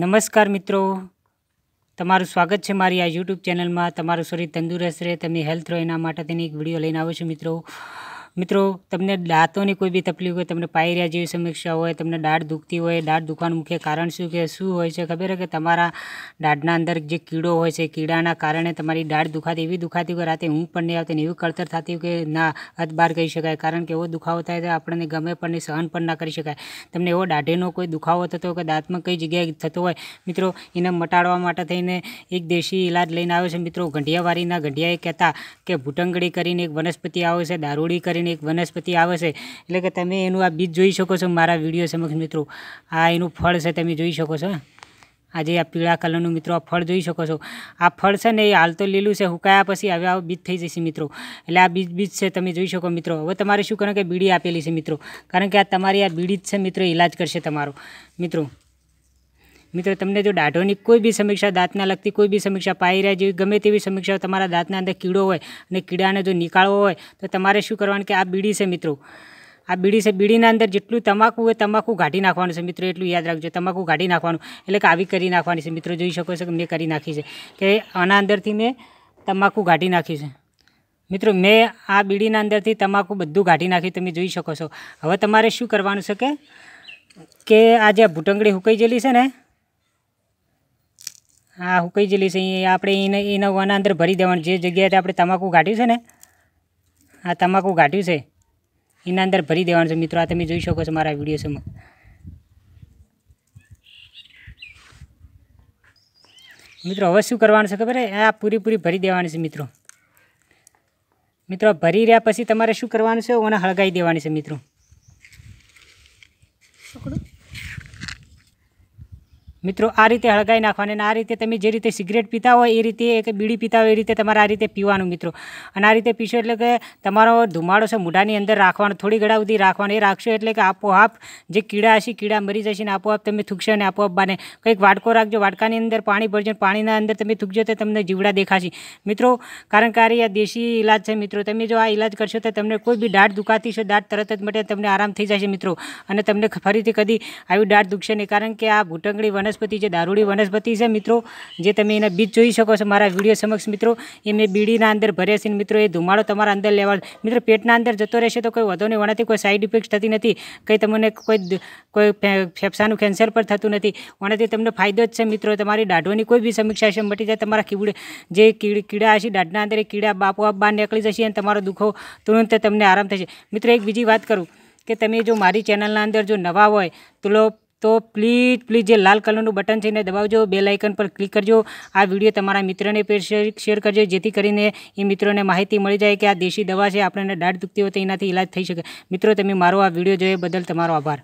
નમસ્કાર મિત્રો તમારું સ્વાગત છે મારી આ યુટ્યુબ ચેનલમાં તમારું શરીર તંદુરસ્ત રહે તમે હેલ્થ રહો એના માટે તેની એક વિડીયો લઈને આવો છું મિત્રો મિત્રો તમને દાંતોની કોઈ બી તકલીફ હોય તમને પાયરિયા જેવી સમીક્ષા હોય તમને દાઢ દુખતી હોય દાઢ દુખવાનું મુખ્ય કારણ શું કે શું હોય છે ખબર કે તમારા દાઢના અંદર જે કીડો હોય છે કીડાના કારણે તમારી દાઢ દુખાતી એવી દુખાતી હોય રાતે ઊંઘ પણ નહીં આવતી એવી કળતર થતી કે ના અતબાર કહી શકાય કારણ કે એવો દુખાવો થાય તો આપણને ગમે પણ નહીં સહન પણ ના કરી શકાય તમને એવો દાઢેનો કોઈ દુખાવો થતો કે દાંતમાં કઈ જગ્યાએ થતો હોય મિત્રો એને મટાડવા માટે થઈને એક દેશી ઇલાજ લઈને આવ્યો છે મિત્રો ગંઢિયાવાડીના ગંઢિયાએ કહેતા કે ભૂટંગડી કરીને એક વનસ્પતિ આવે છે દારૂડી કરીને કરીને એક વનસ્પતિ આવશે એટલે કે તમે એનું આ બીજ જોઈ શકો છો મારા વિડીયો સમક્ષ મિત્રો આ એનું ફળ છે તમે જોઈ શકો છો આજે આ પીળા કલરનું મિત્રો આ ફળ જોઈ શકો છો આ ફળ છે ને એ હાલ તો લીલું છે હુકાયા પછી હવે આ બીજ થઈ જશે મિત્રો એટલે આ બીજ બીજ છે તમે જોઈ શકો મિત્રો હવે તમારે શું કરવાનું કે બીડી આપેલી છે મિત્રો કારણ કે આ તમારી આ બીડી જ છે મિત્રો ઇલાજ કરશે તમારો મિત્રો મિત્રો તમને જો દાઢોની કોઈ બી સમીક્ષા દાંતના લગતી કોઈ બી સમીક્ષા પાઈ રહે જેવી ગમે તેવી સમીક્ષા તમારા દાંતના અંદર કીડો હોય અને કીડાને જો નીકાળવો હોય તો તમારે શું કરવાનું કે આ બીડી છે મિત્રો આ બીડી છે બીડીના અંદર જેટલું તમાકુ હોય તમાકુ કાઢી નાખવાનું છે મિત્રો એટલું યાદ રાખજો તમાકુ કાઢી નાખવાનું એટલે કે આવી કરી નાખવાની છે મિત્રો જોઈ શકો છો કે મેં કરી નાખી છે કે આના અંદરથી મેં તમાકુ કાઢી નાખી છે મિત્રો મેં આ બીડીના અંદરથી તમાકુ બધું કાઢી નાખી તમે જોઈ શકો છો હવે તમારે શું કરવાનું છે કે આ જે ભૂટંગળી હુકાઈ ગયેલી છે ને હા હું હુકાઈ જેલી છે એ આપણે એને એના વાના અંદર ભરી દેવાનું જે જગ્યાએ આપણે તમાકુ કાઢ્યું છે ને આ તમાકુ કાઢ્યું છે એના અંદર ભરી દેવાનું છે મિત્રો આ તમે જોઈ શકો છો મારા વિડીયો શોમાં મિત્રો હવે શું કરવાનું છે ખબર આ પૂરીપૂરી ભરી દેવાની છે મિત્રો મિત્રો ભરી રહ્યા પછી તમારે શું કરવાનું છે ઓને હળગાવી દેવાની છે મિત્રો મિત્રો આ રીતે હળગાવી નાખવાની અને આ રીતે તમે જે રીતે સિગરેટ પીતા હોય એ રીતે એક બીડી પીતા હોય એ રીતે તમારે આ રીતે પીવાનું મિત્રો અને આ રીતે પીશો એટલે કે તમારો ધુમાડો છે મોઢાની અંદર રાખવાનો થોડી ઘડા સુધી રાખવાનો એ રાખશો એટલે કે આપોઆપ જે કીડા હશે કીડા મરી જશે ને આપોઆપ તમે થૂકશો અને આપોઆપ બાને કંઈક વાટકો રાખજો વાટકાની અંદર પાણી ભરજો પાણીના અંદર તમે થૂકજો તો તમને જીવડા દેખાશે મિત્રો કારણ કે આ દેશી ઇલાજ છે મિત્રો તમે જો આ ઇલાજ કરશો તો તમને કોઈ બી દાઢ દુખાતી છે દાઢ તરત જ મટે તમને આરામ થઈ જશે મિત્રો અને તમને ફરીથી કદી આવી દાઢ દુખશે નહીં કારણ કે આ ભૂટંગળી વનસ્પતિ વનસ્પતિ છે દારૂડી વનસ્પતિ છે મિત્રો જે તમે એના બીજ જોઈ શકો છો મારા વિડીયો સમક્ષ મિત્રો એ મેં બીડીના અંદર ભર્યા છે મિત્રો એ ધુમાડો તમારા અંદર લેવા મિત્રો પેટના અંદર જતો રહેશે તો કોઈ વધુ નહીં વણાથી કોઈ સાઈડ ઇફેક્ટ થતી નથી કંઈ તમને કોઈ કોઈ ફેફસાનું કેન્સર પણ થતું નથી વણાથી તમને ફાયદો જ છે મિત્રો તમારી દાઢોની કોઈ બી સમીક્ષા છે મટી જાય તમારા કીડે જે કીડા હશે દાઢના અંદર એ કીડા બાપોઆપ બહાર નીકળી જશે અને તમારો દુઃખો તુરંત તમને આરામ થશે મિત્રો એક બીજી વાત કરું કે તમે જો મારી ચેનલના અંદર જો નવા હોય તો લો તો પ્લીઝ પ્લીઝ જે લાલ કલરનું બટન છે એને દબાવજો બે લાઇકન પર ક્લિક કરજો આ વિડીયો તમારા મિત્રને શેર કરજો જેથી કરીને એ મિત્રોને માહિતી મળી જાય કે આ દેશી દવા છે આપણને દાઢ દુખતી હોય તો એનાથી ઇલાજ થઈ શકે મિત્રો તમે મારો આ વિડીયો જોયો બદલ તમારો આભાર